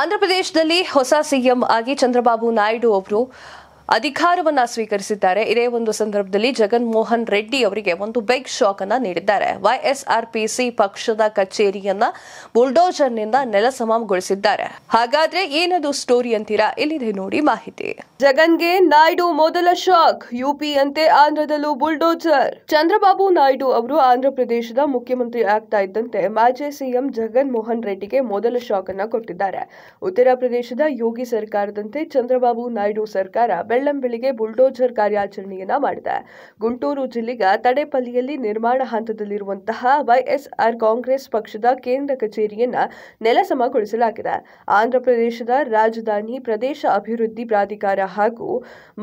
ಆಂಧ್ರಪ್ರದೇಶದಲ್ಲಿ ಹೊಸ ಸಿಎಂ ಆಗಿ ಚಂದ್ರಬಾಬು ನಾಯ್ಡು ಅವರು ಅಧಿಕಾರವನ್ನ ಸ್ವೀಕರಿಸಿದ್ದಾರೆ ಇದೇ ಒಂದು ಸಂದರ್ಭದಲ್ಲಿ ಜಗನ್ ಮೋಹನ್ ರೆಡ್ಡಿ ಅವರಿಗೆ ಒಂದು ಬೆಗ್ ಶಾಕ್ ಅನ್ನ ನೀಡಿದ್ದಾರೆ ವೈಎಸ್ಆರ್ಪಿಸಿ ಪಕ್ಷದ ಕಚೇರಿಯನ್ನ ಬುಲ್ಡೋಜರ್ ನಿಂದ ಸಮಗೊಳಿಸಿದ್ದಾರೆ ಹಾಗಾದ್ರೆ ಏನದು ಸ್ಟೋರಿ ಅಂತೀರಾ ಇಲ್ಲಿದೆ ನೋಡಿ ಮಾಹಿತಿ ಜಗನ್ಗೆ ನಾಯ್ಡು ಮೊದಲ ಶಾಕ್ ಅಂತೆ ಆಂಧ್ರದಲ್ಲೂ ಬುಲ್ಡೋಜರ್ ಚಂದ್ರಬಾಬು ನಾಯ್ಡು ಅವರು ಆಂಧ್ರ ಪ್ರದೇಶದ ಮುಖ್ಯಮಂತ್ರಿ ಆಗ್ತಾ ಇದ್ದಂತೆ ಮಾಜಿ ಸಿಎಂ ಜಗನ್ ಮೋಹನ್ ರೆಡ್ಡಿಗೆ ಮೊದಲ ಶಾಕ್ ಅನ್ನ ಕೊಟ್ಟಿದ್ದಾರೆ ಉತ್ತರ ಪ್ರದೇಶದ ಯೋಗಿ ಸರ್ಕಾರದಂತೆ ಚಂದ್ರಬಾಬು ನಾಯ್ಡು ಸರ್ಕಾರ ಬೆಳ್ಳಂಬೆಳಿಗ್ಗೆ ಬುಲ್ಡೋಜರ್ ಕಾರ್ಯಾಚರಣೆಯನ್ನ ಮಾಡಿದೆ ಗುಂಟೂರು ಜಿಲ್ಲೆಯ ತಡೆಪಲ್ಲಿಯಲ್ಲಿ ನಿರ್ಮಾಣ ಹಂತದಲ್ಲಿರುವಂತಹ ವೈಎಸ್ಆರ್ ಕಾಂಗ್ರೆಸ್ ಪಕ್ಷದ ಕೇಂದ್ರ ಕಚೇರಿಯನ್ನ ನೆಲಸಮಗೊಳಿಸಲಾಗಿದೆ ಆಂಧ್ರಪ್ರದೇಶದ ರಾಜಧಾನಿ ಪ್ರದೇಶ ಅಭಿವೃದ್ಧಿ ಪ್ರಾಧಿಕಾರ ಹಾಗೂ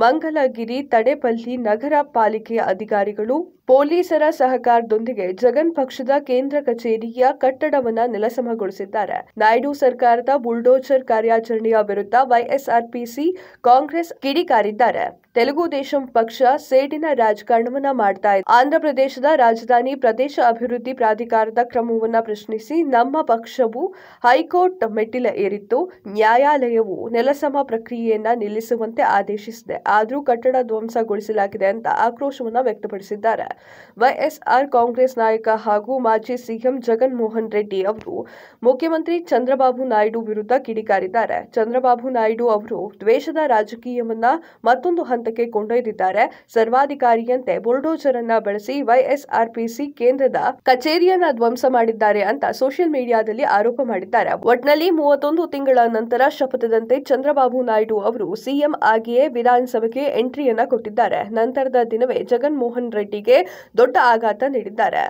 ಮಂಗಲಗಿರಿ ತಡೆಪಲ್ಲಿ ನಗರ ಪಾಲಿಕೆಯ ಅಧಿಕಾರಿಗಳು ಪೊಲೀಸರ ಸಹಕಾರದೊಂದಿಗೆ ಜಗನ್ ಪಕ್ಷದ ಕೇಂದ್ರ ಕಚೇರಿಯ ಕಟ್ಟಡವನ್ನ ನೆಲಸಮಗೊಳಿಸಿದ್ದಾರೆ ನಾಯ್ಡು ಸರ್ಕಾರದ ಬುಲ್ಡೋಜರ್ ಕಾರ್ಯಾಚರಣೆಯ ವಿರುದ್ಧ ವೈಎಸ್ಆರ್ಪಿಸಿ ಕಾಂಗ್ರೆಸ್ ಕಿಡಿಕಾರಿದ್ದಾರೆ ತೆಲುಗು ದೇಶಂ ಪಕ್ಷ ಸೇಡಿನ ರಾಜಕಾರಣವನ್ನ ಮಾಡ್ತಾ ಇದೆ ಆಂಧ್ರಪ್ರದೇಶದ ರಾಜಧಾನಿ ಪ್ರದೇಶ ಅಭಿವೃದ್ಧಿ ಪ್ರಾಧಿಕಾರದ ಕ್ರಮವನ್ನ ಪ್ರಶ್ನಿಸಿ ನಮ್ಮ ಪಕ್ಷವು ಹೈಕೋರ್ಟ್ ಮೆಟ್ಟಿಲ ಏರಿತ್ತು ನ್ಯಾಯಾಲಯವು ನೆಲಸಮ ಪ್ರಕ್ರಿಯೆಯನ್ನ ನಿಲ್ಲಿಸುವಂತೆ ಆದೇಶಿಸಿದೆ ಆದರೂ ಕಟ್ಟಡ ಧ್ವಂಸಗೊಳಿಸಲಾಗಿದೆ ಅಂತ ಆಕ್ರೋಶವನ್ನ ವ್ಯಕ್ತಪಡಿಸಿದ್ದಾರೆ ವೈಎಸ್ಆರ್ ಕಾಂಗ್ರೆಸ್ ನಾಯಕ ಹಾಗೂ ಮಾಜಿ ಸಿಎಂ ಮೋಹನ್ ರೆಡ್ಡಿ ಅವರು ಮುಖ್ಯಮಂತ್ರಿ ಚಂದ್ರಬಾಬು ನಾಯ್ಡು ವಿರುದ್ಧ ಕಿಡಿಕಾರಿದ್ದಾರೆ ಚಂದ್ರಬಾಬು ನಾಯ್ಡು ಅವರು ದ್ವೇಷದ ರಾಜಕೀಯವನ್ನ ಮತ್ತೊಂದು ಹಂತಕ್ಕೆ ಕೊಂಡೊಯ್ದಿದ್ದಾರೆ ಸರ್ವಾಧಿಕಾರಿಯಂತೆ ಬುಲ್ಡೋಜರ್ ಅನ್ನ ಬಳಸಿ ವೈಎಸ್ಆರ್ಪಿಸಿ ಕೇಂದ್ರದ ಕಚೇರಿಯನ್ನ ಧ್ವಂಸ ಮಾಡಿದ್ದಾರೆ ಅಂತ ಸೋಷಿಯಲ್ ಮೀಡಿಯಾದಲ್ಲಿ ಆರೋಪ ಮಾಡಿದ್ದಾರೆ ಒಟ್ನಲ್ಲಿ ಮೂವತ್ತೊಂದು ತಿಂಗಳ ನಂತರ ಶಪಥದಂತೆ ಚಂದ್ರಬಾಬು ನಾಯ್ಡು ಅವರು ಸಿಎಂ ಆಗಿಯೇ ವಿಧಾನಸಭೆಗೆ ಎಂಟ್ರಿಯನ್ನ ಕೊಟ್ಟಿದ್ದಾರೆ ನಂತರದ ದಿನವೇ ಜಗನ್ಮೋಹನ್ ರೆಡ್ಡಿಗೆ ದೊಡ್ಡ ಆಘಾತ ನೀಡಿದ್ದಾರೆ